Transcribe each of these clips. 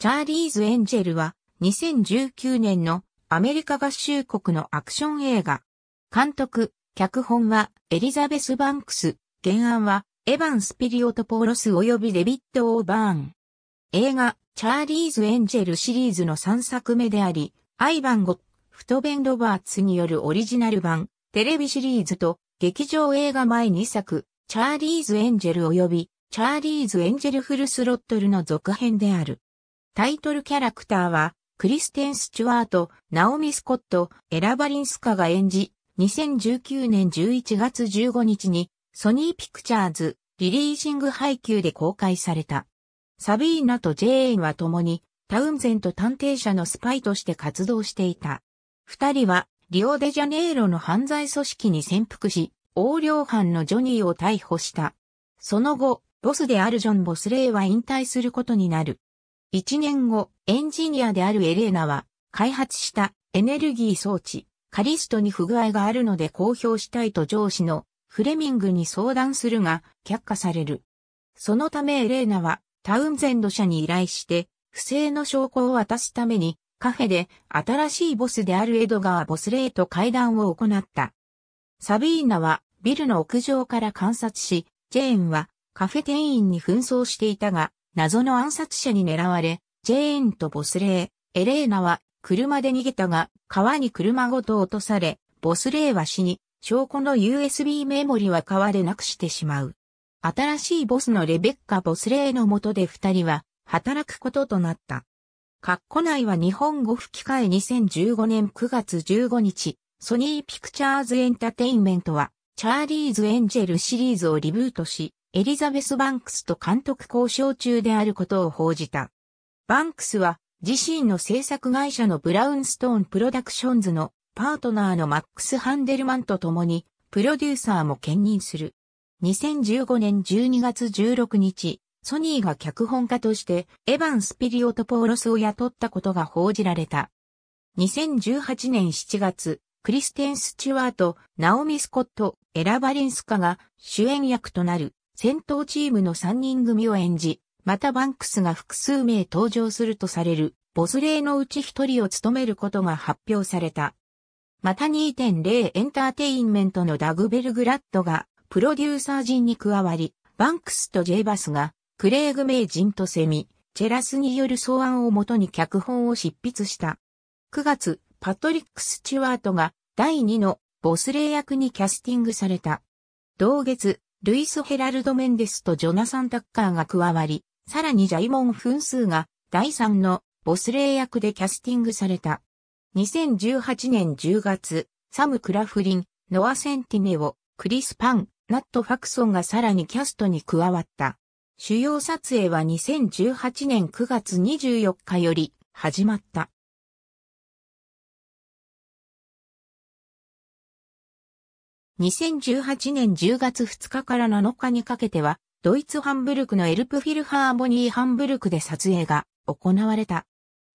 チャーリーズ・エンジェルは2019年のアメリカ合衆国のアクション映画。監督、脚本はエリザベス・バンクス、原案はエヴァン・スピリオトポーロス及びデビッド・オーバーン。映画、チャーリーズ・エンジェルシリーズの3作目であり、アイバン・ゴッフトベン・ロバーツによるオリジナル版、テレビシリーズと、劇場映画前2作、チャーリーズ・エンジェル及び、チャーリーズ・エンジェル・フルスロットルの続編である。タイトルキャラクターは、クリステン・スチュワート、ナオミ・スコット、エラ・バリンスカが演じ、2019年11月15日に、ソニー・ピクチャーズ、リリーシング配給で公開された。サビーナとジェーンは共に、タウンゼント探偵者のスパイとして活動していた。二人は、リオデジャネイロの犯罪組織に潜伏し、横領犯のジョニーを逮捕した。その後、ボスであるジョン・ボスレイは引退することになる。一年後、エンジニアであるエレーナは、開発したエネルギー装置、カリストに不具合があるので公表したいと上司のフレミングに相談するが、却下される。そのためエレーナは、タウンゼンド社に依頼して、不正の証拠を渡すために、カフェで新しいボスであるエドガー・ボスレイと会談を行った。サビーナはビルの屋上から観察し、ジェーンはカフェ店員に紛争していたが、謎の暗殺者に狙われ、ジェーンとボスレー、エレーナは車で逃げたが、川に車ごと落とされ、ボスレーは死に、証拠の USB メモリは川でなくしてしまう。新しいボスのレベッカ・ボスレーの下で二人は働くこととなった。カッコ内は日本語吹き替え2015年9月15日、ソニーピクチャーズエンタテインメントは、チャーリーズ・エンジェルシリーズをリブートし、エリザベス・バンクスと監督交渉中であることを報じた。バンクスは自身の制作会社のブラウンストーンプロダクションズのパートナーのマックス・ハンデルマンと共にプロデューサーも兼任する。2015年12月16日、ソニーが脚本家としてエヴァン・スピリオトポーロスを雇ったことが報じられた。2018年7月、クリステン・スチュワート、ナオミ・スコット、エラ・バリンスカが主演役となる戦闘チームの3人組を演じ、またバンクスが複数名登場するとされる、ボスレのうち1人を務めることが発表された。また2.0エンターテインメントのダグベルグラッドがプロデューサー陣に加わり、バンクスとジェイバスがクレイグ・名人とセミ、チェラスによる草案をもとに脚本を執筆した。9月、パトリック・スチュワートが第2のボスレイ役にキャスティングされた。同月、ルイス・ヘラルド・メンデスとジョナサン・タッカーが加わり、さらにジャイモン・フンスーが第3のボスレー役でキャスティングされた。2018年10月、サム・クラフリン、ノア・センティネオ、クリス・パン、ナット・ファクソンがさらにキャストに加わった。主要撮影は2018年9月24日より始まった。2018年10月2日から7日にかけては、ドイツハンブルクのエルプフィルハーモニーハンブルクで撮影が行われた。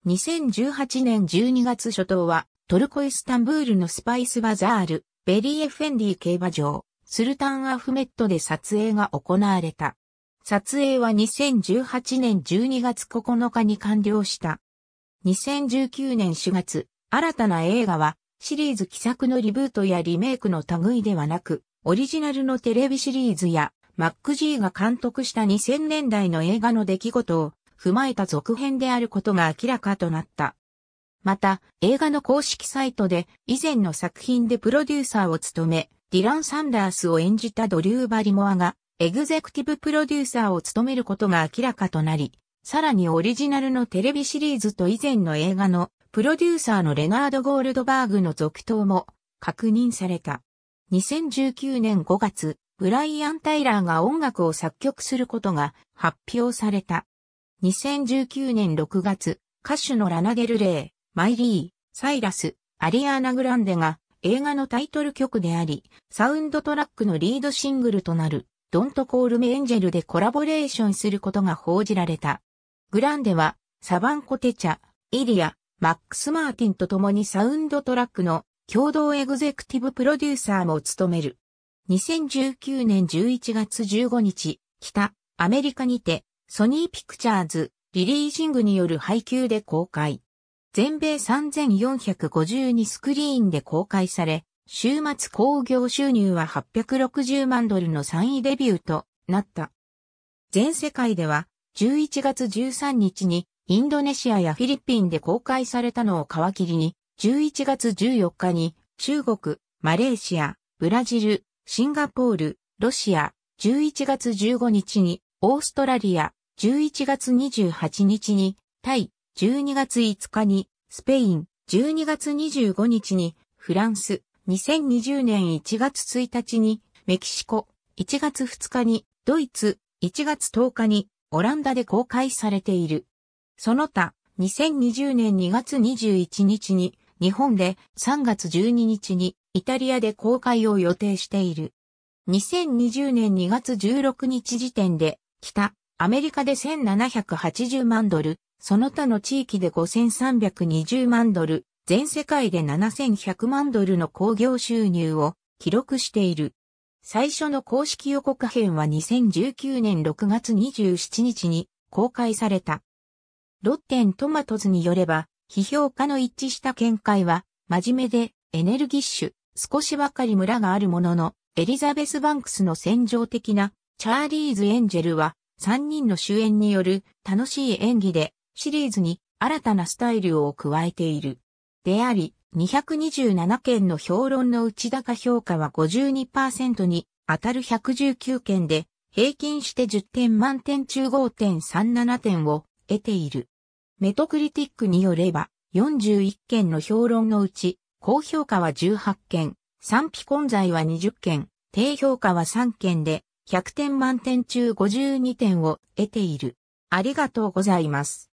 2018年12月初頭は、トルコイスタンブールのスパイスバザール、ベリーエフェンディ競馬場、スルタンアフメットで撮影が行われた。撮影は2018年12月9日に完了した。2019年4月、新たな映画は、シリーズ奇作のリブートやリメイクの類ではなく、オリジナルのテレビシリーズや、マック・ジーが監督した2000年代の映画の出来事を踏まえた続編であることが明らかとなった。また、映画の公式サイトで以前の作品でプロデューサーを務め、ディラン・サンダースを演じたドリュー・バリモアが、エグゼクティブプロデューサーを務めることが明らかとなり、さらにオリジナルのテレビシリーズと以前の映画のプロデューサーのレナード・ゴールドバーグの続投も確認された。2019年5月、ブライアン・タイラーが音楽を作曲することが発表された。2019年6月、歌手のラナデル・レイ、マイリー、サイラス、アリアーナ・グランデが映画のタイトル曲であり、サウンドトラックのリードシングルとなる、ドント・コール・メ・エンジェルでコラボレーションすることが報じられた。グランデは、サバンコテチャ、イリア、マックス・マーティンと共にサウンドトラックの共同エグゼクティブプロデューサーも務める。2019年11月15日、北アメリカにてソニーピクチャーズリリージングによる配給で公開。全米3452スクリーンで公開され、週末興行収入は860万ドルの3位デビューとなった。全世界では11月13日にインドネシアやフィリピンで公開されたのを皮切りに、11月14日に中国、マレーシア、ブラジル、シンガポール、ロシア、11月15日にオーストラリア、11月28日にタイ、12月5日にスペイン、12月25日にフランス、2020年1月1日にメキシコ、1月2日にドイツ、1月10日にオランダで公開されている。その他、2020年2月21日に、日本で3月12日に、イタリアで公開を予定している。2020年2月16日時点で、北、アメリカで1780万ドル、その他の地域で5320万ドル、全世界で7100万ドルの工業収入を記録している。最初の公式予告編は2019年6月27日に公開された。ロッテントマトズによれば、批評家の一致した見解は、真面目でエネルギッシュ、少しばかり村があるものの、エリザベス・バンクスの戦場的なチャーリーズ・エンジェルは、3人の主演による楽しい演技で、シリーズに新たなスタイルを加えている。であり、227件の評論の内高評価は52%に当たる119件で、平均して10点満点中5.37点を得ている。メトクリティックによれば、41件の評論のうち、高評価は18件、賛否混在は20件、低評価は3件で、100点満点中52点を得ている。ありがとうございます。